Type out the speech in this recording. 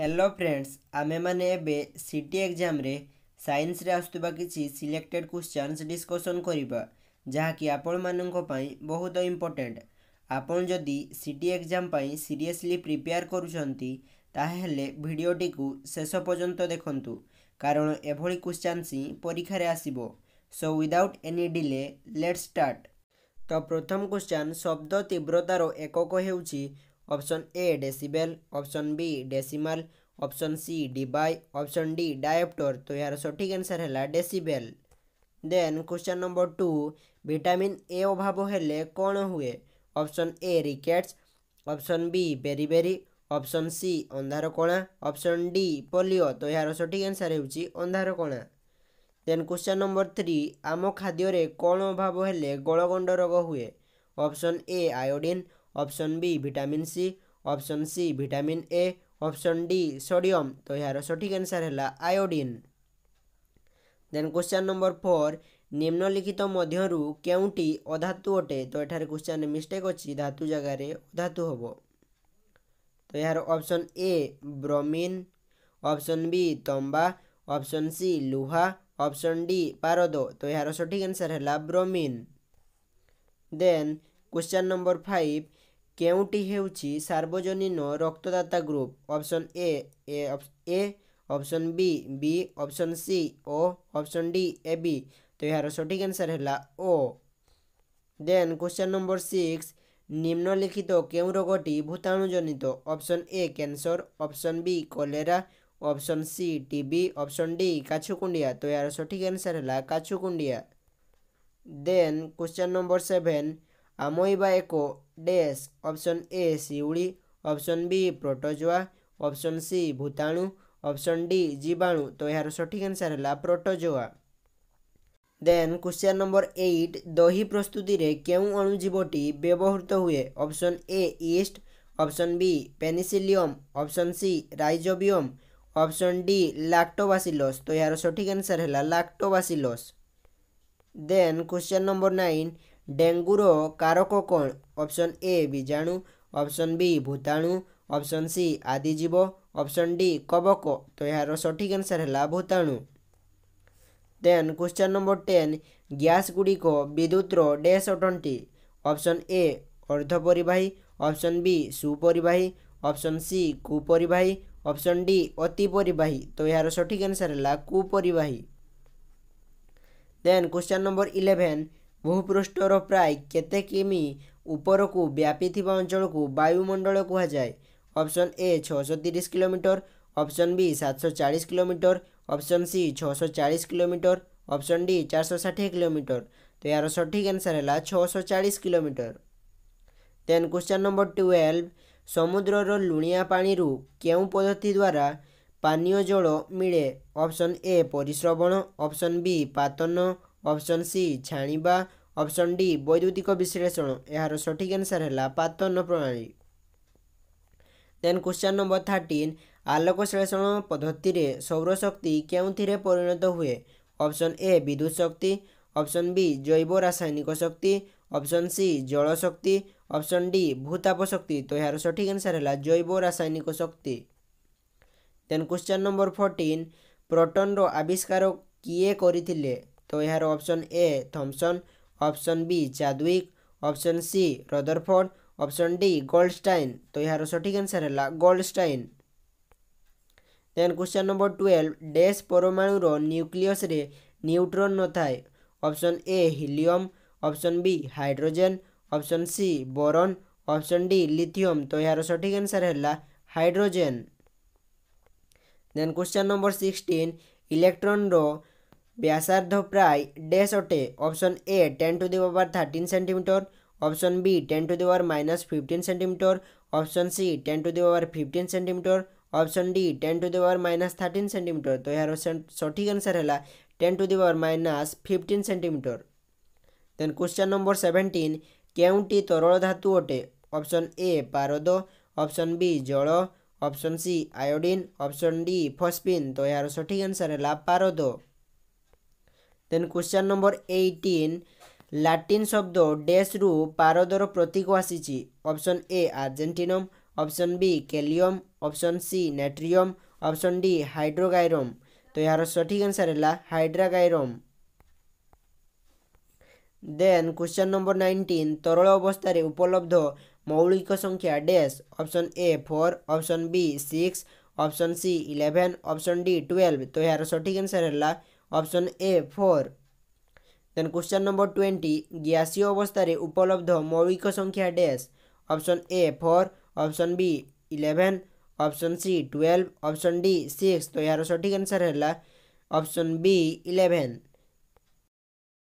hello friends ଆମେମାନେ ଏବେ C T ଏକ୍ଜାମ୍ରେ ସାଇନ୍ସରେ ଆସୁଥିବା କିଛି ସିଲେକ୍ଟେଡ଼୍ କ୍ୱେଶ୍ଚନ୍ସ ଡିସ୍କସନ୍ କରିବା ଯାହାକି ଆପଣମାନଙ୍କ ପାଇଁ ବହୁତ ଇମ୍ପୋର୍ଟାଣ୍ଟ ଆପଣ ଯଦି ସି ଟି ଏକ୍ଜାମ୍ ପାଇଁ ସିରିୟସଲି ପ୍ରିପେୟାର କରୁଛନ୍ତି ତାହେଲେ ଭିଡ଼ିଓଟିକୁ ଶେଷ ପର୍ଯ୍ୟନ୍ତ ଦେଖନ୍ତୁ କାରଣ ଏଭଳି କ୍ୱେଶ୍ଚନ୍ସ ହିଁ ପରୀକ୍ଷାରେ ଆସିବ so without any delay let start ତ ପ୍ରଥମ କ୍ୱେଶ୍ଚନ୍ ଶବ୍ଦ ତୀବ୍ରତାର ଏକକ ହେଉଛି option A decibel option B decimal option C debye option D diopter तो यार सठिक आंसर है decibel then question number two vitamin A ଅଭାବ ହେଲେ କ'ଣ ହୁଏ option A rickets option B beriberi option C ଅନ୍ଧାରକଣା ଅପସନ୍ ଡି ପୋଲିଓ ତ ଏହାର ସଠିକ୍ ଆନ୍ସର୍ ହେଉଛି ଅନ୍ଧାରକଣା ଦେନ୍ କ୍ୱେଶ୍ଚନ୍ ନମ୍ବର ଥ୍ରୀ ଆମ ଖାଦ୍ୟରେ କ'ଣ ଅଭାବ ହେଲେ ଗଳଗଣ୍ଡ ରୋଗ ହୁଏ option A iodine option B vitamin C option C vitamin A option D sodium तो यार सठिक आंसर है iodine then question number four নিম্নলিখিত ମଧ୍ୟରୁ କେଉଁଟି ଅଧାତୁ ଅଟେ ତ ଏଠାରେ କ୍ୱେଶ୍ଚନ୍ ମିଷ୍ଟେକ୍ ଅଛି ଧାତୁ ଜାଗାରେ ଅଧାତୁ ହେବ ତ ଏହାର ଅପସନ୍ ଏ ବ୍ରମିନ୍ ଅପସନ୍ ବି ତମ୍ବା ଅପସନ୍ ସି ଲୁହା ଅପସନ୍ ଡି ପାରଦ ତ ଏହାର ସଠିକ୍ ଆନ୍ସର୍ ହେଲା bromine then question number five କେଉଁଟି ହେଉଛି ସାର୍ବଜନୀନ ରକ୍ତଦାତା group option A A option B B option C O option D A B ତ ଏହାର ସଠିକ୍ ଆନ୍ସର୍ ହେଲା O then question number six ନିମ୍ନଲିଖିତ କେଉଁ ରୋଗଟି ଭୂତାଣୁଜନିତ option A cancer option B cholera option C TB option D কাছুকুন্ডিয়া তো এর সঠিক অ্যান্সার হল কাছুকুন্ডিয়া দেন question number seven amoibaico dash option A सीवड़ी option B protozoa option C भूताणु ऑप्शन डी जीवाणु तो यार सठिक आंसर है protozoa then question number eight दही प्रस्तुति रे केउ अणुजीवटी व्यवहृत हुए option A yeast option B penicillium option C rhizobium option D lactobacillus तो यार सठिक आंसर है lactobacillus then question number nine ડેન્ગ્યુનો કારકો કોણ ઓપ્શન એ બીજાણુ ଅପସନ୍ ବି ଭୂତାଣୁ ଅପସନ୍ ସି ଆଦିଜୀବ ଅପସନ୍ ଡି କବକ ତ ଏହାର ସଠିକ୍ ଆନ୍ସର୍ ହେଲା ଭୂତାଣୁ then question number ten gas ଗୁଡ଼ିକ ବିଦ୍ୟୁତ୍ର ଡ୍ୟାସ୍ ଅଟନ୍ତି ଅପସନ୍ ଏ ଅର୍ଦ୍ଧପରିବାହୀ ଅପସନ୍ ବି ସୁପରିବାହୀ ଅପସନ୍ ସି କୁପରିବାହୀ ଅପସନ୍ ଡି ଅତିପରିବାହୀ ତ ଏହାର ସଠିକ୍ ଆନ୍ସର୍ ହେଲା କୁପରିବାହୀ ଦେନ୍ କ୍ୱେଶ୍ଚନ୍ ନମ୍ବର ଇଲେଭେନ୍ ଭୂପୃଷ୍ଠର ପ୍ରାୟ କେତେ କିମି ଉପରକୁ ବ୍ୟାପିଥିବା ଅଞ୍ଚଳକୁ ବାୟୁମଣ୍ଡଳ କୁହାଯାଏ ଅପସନ୍ ଏ ଛଅଶହ ତିରିଶ କିଲୋମିଟର ଅପସନ୍ ବି ସାତଶହ ଚାଳିଶ କିଲୋମିଟର ଅପସନ୍ ସି ଛଅଶହ ଚାଳିଶ କିଲୋମିଟର ଅପସନ୍ ଡି ଚାରିଶହ ଷାଠିଏ କିଲୋମିଟର ତ ଏହାର ସଠିକ୍ ଆନ୍ସର ହେଲା ଛଅଶହ ଚାଳିଶ kilometre then question number twelve ସମୁଦ୍ରର ଲୁଣିଆ ପାଣିରୁ କେଉଁ ପଦ୍ଧତି ଦ୍ୱାରା ପାନୀୟ ଜଳ ମିଳେ ଅପସନ୍ ଏ ପରିଶ୍ରବଣ ଅପସନ୍ ବି ପାତନ ଅପସନ୍ ସି ଛାଣିବା ଅପସନ୍ ଡି ବୈଦ୍ୟୁତିକ ବିଶ୍ଳେଷଣ ଏହାର ସଠିକ୍ ଆନ୍ସର୍ ହେଲା ପାତନ ପ୍ରଣାଳୀ ଦେନ୍ କ୍ୱେଶ୍ଚନ୍ ନମ୍ବର ଥାର୍ଟିନ୍ ଆଲୋକ ଶ୍ଳେଷଣ ପଦ୍ଧତିରେ ସୌରଶକ୍ତି କେଉଁଥିରେ ପରିଣତ ହୁଏ ଅପସନ୍ ଏ ବିଦ୍ୟୁତ୍ ଶକ୍ତି ଅପସନ୍ ବି ଜୈବ ରାସାୟନିକ ଶକ୍ତି ଅପସନ୍ ସି ଜଳ ଶକ୍ତି ଅପସନ୍ ଡି ଭୂତାପ ଶକ୍ତି ତ ଏହାର ସଠିକ୍ ଆନ୍ସର୍ ହେଲା ଜୈବ ରାସାୟନିକ ଶକ୍ତି ଦେନ୍ କ୍ୱେଶ୍ଚନ୍ ନମ୍ବର ଫୋର୍ଟିନ୍ ପ୍ରୋଟନ୍ର ଆବିଷ୍କାର କିଏ କରିଥିଲେ ତ ଏହାର option A Thomson option B Chadwick option C Rutherford option D Goldstein ତ ଏହାର ସଠିକ୍ ଆନ୍ସର୍ ହେଲା Goldstein then question number twelve dash ପରମାଣୁର ନ୍ୟୁକ୍ଲିୟସ୍ରେ ନ୍ୟୁଟ୍ରନ୍ ନଥାଏ option A helium option B hydrogen option C boron option D lithium ତ ଏହାର ସଠିକ୍ ଆନ୍ସର୍ ହେଲା hydrogen then question number sixteen ଇଲେକ୍ଟ୍ରନ୍ର ବ୍ୟାସାର୍ଦ୍ଧ ପ୍ରାୟ ଡେସ୍ ଅଟେ option A ten to the power thirteen centimetre option B ten to the power minus fifteen centimetre option C ten to the power fifteen centimetre option D ten to the power minus thirteen centimetre ତ ଏହାର ସଠିକ୍ answer ହେଲା ten to the power minus fifteen centimetre then question number seventeen କେଉଁଟି ତରଳ ଧାତୁ ଅଟେ option ଏ ପାରଦ option B ଜଳ option C iodine option D phosphine ତ ଏହାର ସଠିକ୍ ଆନ୍ସର୍ ହେଲା ପାରଦ then question number eighteen Latin ଶବ୍ଦ ଡେସ୍ରୁ ପାରଦର ପ୍ରତୀକ ଆସିଛି option A argentinum option B kalium option C natrium option D hydrargyrum ତ ଏହାର ସଠିକ୍ ଆନ୍ସର୍ ହେଲା hydrargyrum then question number nineteen ତରଳ ଅବସ୍ଥାରେ ଉପଲବ୍ଧ ମୌଳିକ ସଂଖ୍ୟା dash option A four option B six option C eleven option D twelve ତ ଏହାର ସଠିକ୍ ଆନ୍ସର୍ ହେଲା option A four then question number twenty গ্যাসীয় অবস্থায় উপলব্ধ মৌলিক সংখ্যা dash option A four option B eleven option C twelve option D six तो यार सठिक आंसर है ऑप्शन बी इलेवेन